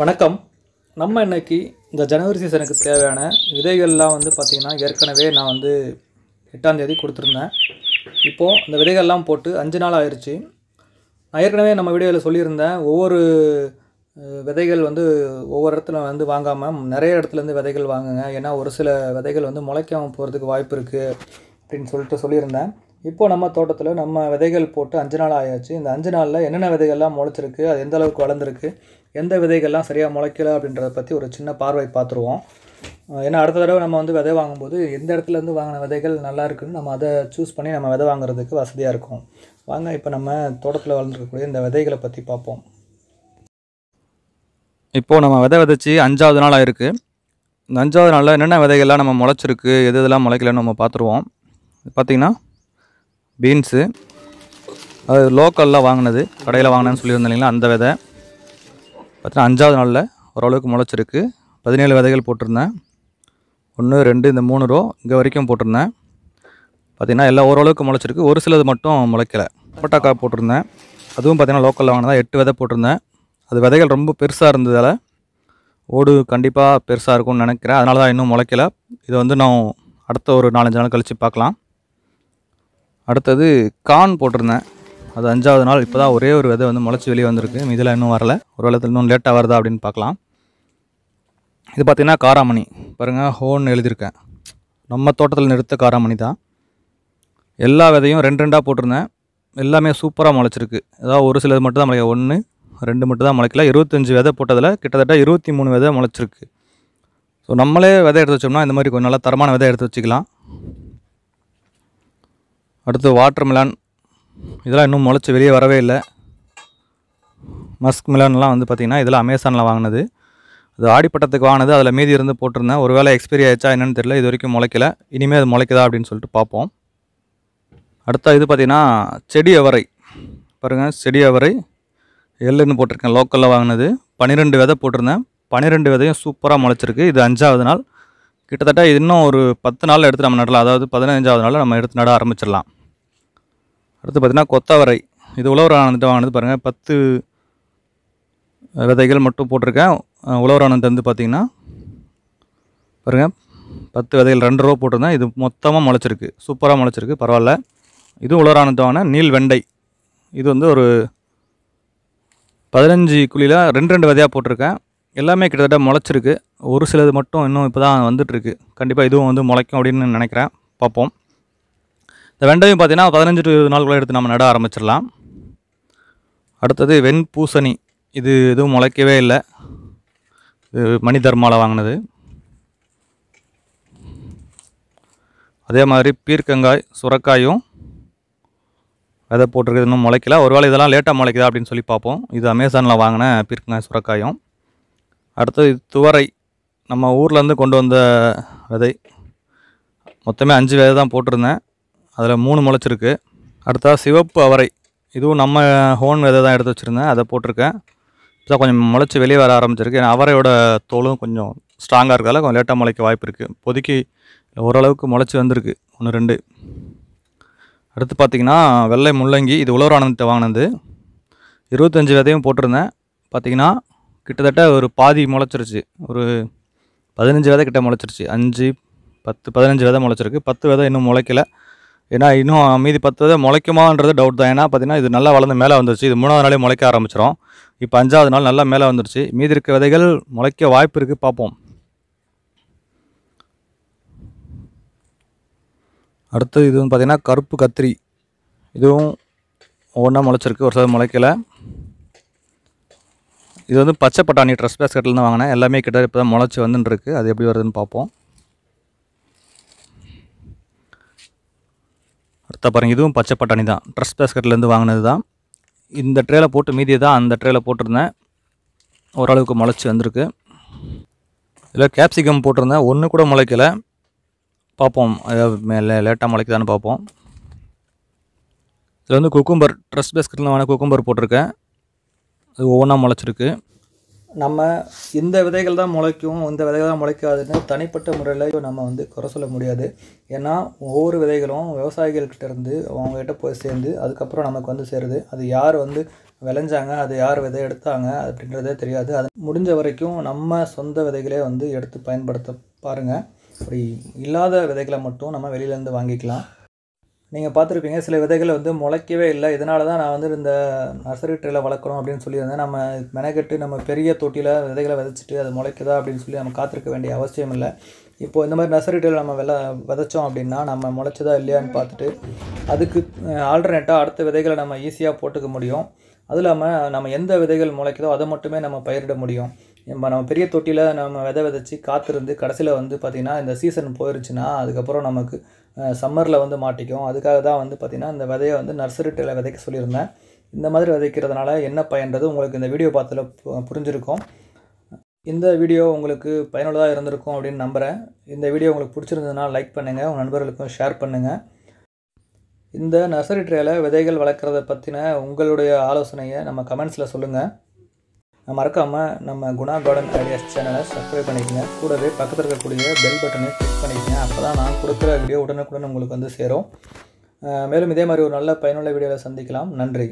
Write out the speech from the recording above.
வணக்கம் நம்ம இன்றைக்கி இந்த ஜனவரி சீசனுக்கு தேவையான விதைகள்லாம் வந்து பார்த்திங்கன்னா ஏற்கனவே நான் வந்து எட்டாந்தேதி கொடுத்துருந்தேன் இப்போது அந்த விதைகள்லாம் போட்டு அஞ்சு நாள் ஆயிடுச்சு நான் ஏற்கனவே நம்ம வீடியோவில் சொல்லியிருந்தேன் ஒவ்வொரு விதைகள் வந்து ஒவ்வொரு இடத்துல வந்து வாங்காமல் நிறைய இடத்துலேருந்து விதைகள் வாங்குங்க ஏன்னா ஒரு சில விதைகள் வந்து முளைக்காமல் போகிறதுக்கு வாய்ப்பு இருக்குது அப்படின்னு சொல்லிட்டு சொல்லியிருந்தேன் இப்போது நம்ம தோட்டத்தில் நம்ம விதைகள் போட்டு அஞ்சு நாள் ஆயாச்சு இந்த அஞ்சு நாளில் என்னென்ன விதைகள்லாம் முளைச்சிருக்கு அது எந்த அளவுக்கு வளர்ந்துருக்கு எந்த விதைகள்லாம் சரியாக முளைக்கல அப்படின்றத பற்றி ஒரு சின்ன பார்வை பார்த்துருவோம் ஏன்னா அடுத்த தடவை நம்ம வந்து விதை வாங்கும்போது எந்த இடத்துலேருந்து வாங்கின விதைகள் நல்லா இருக்குன்னு நம்ம அதை சூஸ் பண்ணி நம்ம விதை வாங்குறதுக்கு வசதியாக இருக்கும் வாங்க இப்போ நம்ம தோட்டத்தில் வளர்ந்துருக்கக்கூடிய இந்த விதைகளை பற்றி பார்ப்போம் இப்போது நம்ம விதை விதைச்சி அஞ்சாவது நாள் ஆயிருக்கு இந்த அஞ்சாவது நாளில் என்னென்ன விதைகள்லாம் நம்ம முளைச்சிருக்கு எது இதெல்லாம் முளைக்கலன்னு நம்ம பார்த்துருவோம் பார்த்திங்கன்னா பீன்ஸு அது லோக்கலில் வாங்கினது கடையில் வாங்கினேன்னு சொல்லியிருந்தீங்களா அந்த விதை பார்த்தீங்கன்னா அஞ்சாவது நாளில் ஓரளவுக்கு முளைச்சிருக்கு பதினேழு விதைகள் போட்டிருந்தேன் ஒன்று ரெண்டு இந்த மூணு ரோ இங்கே வரைக்கும் போட்டிருந்தேன் பார்த்திங்கன்னா எல்லாம் ஓரளவுக்கு முளைச்சிருக்கு ஒரு சிலது மட்டும் முளைக்கலை போட்டாக்கா போட்டிருந்தேன் அதுவும் பார்த்திங்கன்னா லோக்கலில் வாங்கினதா எட்டு விதை போட்டிருந்தேன் அது விதைகள் ரொம்ப பெருசாக இருந்ததால் ஓடு கண்டிப்பாக பெருசாக இருக்கும்னு நினைக்கிறேன் அதனால தான் இன்னும் முளைக்கலை இதை வந்து நான் அடுத்த ஒரு நாலஞ்சு நாள் கழித்து பார்க்கலாம் அடுத்தது கான் போட்டிருந்தேன் அது அஞ்சாவது நாள் இப்போ தான் ஒரே ஒரு விதை வந்து முளைச்சி வெளியே வந்திருக்கு இதில் இன்னும் வரல ஒரு வளத்தில் இன்னும் லேட்டாக வருதா அப்படின்னு பார்க்கலாம் இது பார்த்திங்கன்னா காராமணி பாருங்கள் ஹோன்னு எழுதியிருக்கேன் நம்ம தோட்டத்தில் நிறுத்த காராமணி தான் எல்லா விதையும் ரெண்டு ரெண்டாக போட்டிருந்தேன் எல்லாமே சூப்பராக முளைச்சிருக்கு ஏதாவது ஒரு சிலது மட்டும் தான் முளைக்க ஒன்று ரெண்டு மட்டும் தான் முளைக்கல இருபத்தஞ்சி விதை போட்டதில் கிட்டத்தட்ட இருபத்தி மூணு விதை முளைச்சிருக்கு ஸோ நம்மளே விதை எடுத்து வச்சோம்னா இந்த மாதிரி கொஞ்சம் நல்லா தரமான விதை எடுத்து வச்சுக்கலாம் அடுத்து வாட்டர் மிலான் இதெல்லாம் இன்னும் முளைச்சி வெளியே வரவே இல்லை மஸ்க் மிலன்லாம் வந்து பார்த்திங்கன்னா இதெல்லாம் அமேசானில் வாங்கினது அது ஆடிப்பட்டத்துக்கு வாங்கினது அதில் மீதி இருந்து போட்டிருந்தேன் ஒரு வேளை எக்ஸ்பீரி ஆயிடுச்சா என்னென்னு தெரியல இது வரைக்கும் முளைக்கல இனிமேல் அது முளைக்குதா அப்படின்னு சொல்லிட்டு பார்ப்போம் அடுத்த இது பார்த்திங்கன்னா செடி அவரை பாருங்கள் செடி அவரை எள்ளுன்னு போட்டிருக்கேன் லோக்கலில் வாங்கினது பன்னிரெண்டு விதை போட்டிருந்தேன் பன்னிரெண்டு விதையும் சூப்பராக முளைச்சிருக்கு இது அஞ்சாவது நாள் கிட்டத்தட்ட இன்னும் ஒரு பத்து நாள் எடுத்து நம்ம நடலாம் அதாவது பதினஞ்சாவது நாள் நம்ம எடுத்து நட ஆரம்பிச்சிடலாம் அடுத்து பார்த்திங்கன்னா கொத்தவரை இது உழவர் ஆனந்தம் வாங்கினது பாருங்கள் பத்து விதைகள் மட்டும் போட்டிருக்கேன் உழவர் ஆனந்தம் வந்து பார்த்திங்கன்னா பாருங்கள் பத்து விதைகள் ரெண்டு ரூபா போட்டிருந்தேன் இது மொத்தமாக முளைச்சிருக்கு சூப்பராக முளைச்சிருக்கு பரவாயில்ல இதுவும் உலர் ஆனந்தமான நீல் வெண்டை இது வந்து ஒரு பதினஞ்சு குழியில் ரெண்டு ரெண்டு விதையாக போட்டிருக்கேன் எல்லாமே கிட்டத்தட்ட முளைச்சிருக்கு ஒரு சிலது மட்டும் இன்னும் இப்போ தான் வந்துட்டுருக்கு கண்டிப்பாக இதுவும் வந்து முளைக்கும் அப்படின்னு நினைக்கிறேன் பார்ப்போம் இந்த வெண்டையும் பார்த்திங்கன்னா பதினஞ்சு டு நாள் எடுத்து நம்ம நட ஆரம்பிச்சிடலாம் அடுத்தது வெண் பூசணி இது எதுவும் முளைக்கவே இல்லை இது மணி தர்மாவில் வாங்கினது அதே மாதிரி பீர்க்கங்காய் சுரக்காயும் விதை போட்டிருக்கிறது இன்னும் முளைக்கல ஒரு வேளை இதெல்லாம் லேட்டாக முளைக்குதா அப்படின்னு சொல்லி பார்ப்போம் இது அமேசானில் வாங்கின பீர்க்கங்காய் சுரக்காயும் அடுத்தது துவரை நம்ம ஊர்லேருந்து கொண்டு வந்த விதை மொத்தமே அஞ்சு விதை தான் போட்டிருந்தேன் அதில் மூணு முளைச்சிருக்கு அடுத்தா சிவப்பு அவரை இதுவும் நம்ம ஹோன் விதை தான் எடுத்து வச்சுருந்தேன் அதை போட்டிருக்கேன் இப்போ கொஞ்சம் முளைச்சி வெளியே வர ஆரம்பிச்சிருக்கு ஏன்னா அவரையோட தோலும் கொஞ்சம் ஸ்ட்ராங்காக இருக்கால கொஞ்சம் லேட்டாக முளைக்க வாய்ப்பு இருக்குது பொதுக்கி ஓரளவுக்கு முளைச்சி வந்திருக்கு ஒன்று ரெண்டு அடுத்து பார்த்திங்கன்னா வெள்ளை முள்ளங்கி இது உழவர் ஆனந்தத்தை வாங்கினது இருபத்தஞ்சி விதையும் போட்டிருந்தேன் பார்த்திங்கன்னா கிட்டத்தட்ட ஒரு பாதி முளைச்சிருச்சு ஒரு பதினஞ்சு விதை கிட்ட முளைச்சிருச்சு அஞ்சு பத்து பதினஞ்சு விதை முளைச்சிருக்கு பத்து விதை இன்னும் முளைக்கலை ஏன்னா இன்னும் மீதி பத்தது முளைக்குமான்றது டவுட் தான் ஏன்னா பார்த்தீங்கன்னா இது நல்லா வளர்ந்து மேலே வந்துருச்சு இது மூணாவது நாளே முளைக்க ஆரம்பிச்சிடும் இப்போ அஞ்சாவது நாள் நல்லா மேலே வந்துருச்சு மீதி இருக்க விதைகள் முளைக்க வாய்ப்பு இருக்குது பார்ப்போம் அடுத்தது இது வந்து பார்த்திங்கன்னா கருப்பு கத்திரி இதுவும் ஒவ்வொன்றா முளைச்சிருக்கு ஒரு சதவீதம் முளைக்கலை இது வந்து பச்சை பட்டாணி ட்ரெஸ் பேஸ் தான் வாங்கினேன் எல்லாமே கிட்ட இப்போ தான் முளைச்சி வந்துட்டுருக்கு அது எப்படி வருதுன்னு பார்ப்போம் அடுத்த பாருங்க இதுவும் பச்சை பட்டாணி தான் ட்ரெஸ் பேஸ்கட்லேருந்து வாங்கினது தான் இந்த ட்ரேயில் போட்டு மீதியை தான் அந்த ட்ரேயில் போட்டிருந்தேன் ஓரளவுக்கு முளைச்சி வந்திருக்கு இதில் கேப்சிகம் போட்டிருந்தேன் ஒன்று கூட முளைக்கலை பார்ப்போம் மேலே லேட்டாக முளைக்குதான்னு பார்ப்போம் இதில் வந்து குக்கும்பர் ட்ரெஸ் பேஸ்கட்டில் வாங்கின குக்கும்பர் போட்டிருக்கேன் அது ஒவ்வொன்றா முளைச்சிருக்கு நம்ம இந்த விதைகள் தான் முளைக்கும் இந்த விதைகள் தான் முளைக்காதுன்னு தனிப்பட்ட முறையில் நம்ம வந்து குறை சொல்ல முடியாது ஏன்னா ஒவ்வொரு விதைகளும் விவசாயிகள்கிட்ட இருந்து அவங்ககிட்ட போய் சேர்ந்து அதுக்கப்புறம் நமக்கு வந்து சேருது அது யார் வந்து விளைஞ்சாங்க அது யார் விதை எடுத்தாங்க அப்படின்றதே தெரியாது அது முடிஞ்ச வரைக்கும் நம்ம சொந்த விதைகளே வந்து எடுத்து பயன்படுத்த பாருங்கள் அப்படி இல்லாத விதைகளை மட்டும் நம்ம வெளியிலேருந்து வாங்கிக்கலாம் நீங்கள் பார்த்துருப்பீங்க சில விதைகள் வந்து முளைக்கவே இல்லை இதனால தான் நான் வந்து இந்த நர்சரி ட்ரேயில் வளர்க்குறோம் அப்படின்னு சொல்லியிருந்தேன் நம்ம மெனக்கெட்டு நம்ம பெரிய தொட்டியில் விதைகளை விதைச்சிட்டு அது முளைக்குதா அப்படின்னு சொல்லி நம்ம காத்திருக்க வேண்டிய அவசியம் இல்லை இப்போது இந்த மாதிரி நர்சரி ட்ரேயில் நம்ம வில விதைச்சோம் அப்படின்னா நம்ம முளைச்சதா இல்லையான்னு பார்த்துட்டு அதுக்கு ஆல்டர்னேட்டாக அடுத்த விதைகளை நம்ம ஈஸியாக போட்டுக்க முடியும் அதுவும் இல்லாமல் நம்ம எந்த விதைகள் முளைக்குதோ அதை மட்டுமே நம்ம பயிரிட முடியும் நம்ம பெரிய தொட்டியில் நம்ம விதை விதைச்சி காத்திருந்து கடைசியில் வந்து பார்த்திங்கன்னா இந்த சீசன் போயிருச்சுன்னா அதுக்கப்புறம் நமக்கு சம்மரில் வந்து மாட்டிக்கும் அதுக்காக தான் வந்து பார்த்திங்கன்னா இந்த விதையை வந்து நர்சரிட்டில் விதைக்க சொல்லியிருந்தேன் இந்த மாதிரி விதைக்கிறதுனால என்ன பயன்றது உங்களுக்கு இந்த வீடியோ பார்த்ததில் புரிஞ்சிருக்கும் இந்த வீடியோ உங்களுக்கு பயனுள்ளதாக இருந்திருக்கும் அப்படின்னு நம்புகிறேன் இந்த வீடியோ உங்களுக்கு பிடிச்சிருந்ததுன்னா லைக் பண்ணுங்கள் உங்கள் நண்பர்களுக்கும் ஷேர் பண்ணுங்கள் இந்த நர்சரி ட்ரேயில் விதைகள் வளர்க்குறத பற்றின உங்களுடைய ஆலோசனையை நம்ம கமெண்ட்ஸில் சொல்லுங்கள் மறக்காமல் நம்ம குணா கார்டன் ஐடியாஸ் சேனலை சப்ஸ்கிரைப் பண்ணிக்கங்க கூடவே பக்கத்தில் இருக்கக்கூடிய பெல் பட்டனை கிளிக் பண்ணிக்கங்க அப்போ தான் நான் கொடுக்குற வீடியோ உடனுக்குடன் உங்களுக்கு வந்து சேரும் மேலும் இதே மாதிரி ஒரு நல்ல பயனுள்ள வீடியோவில் சந்திக்கலாம் நன்றி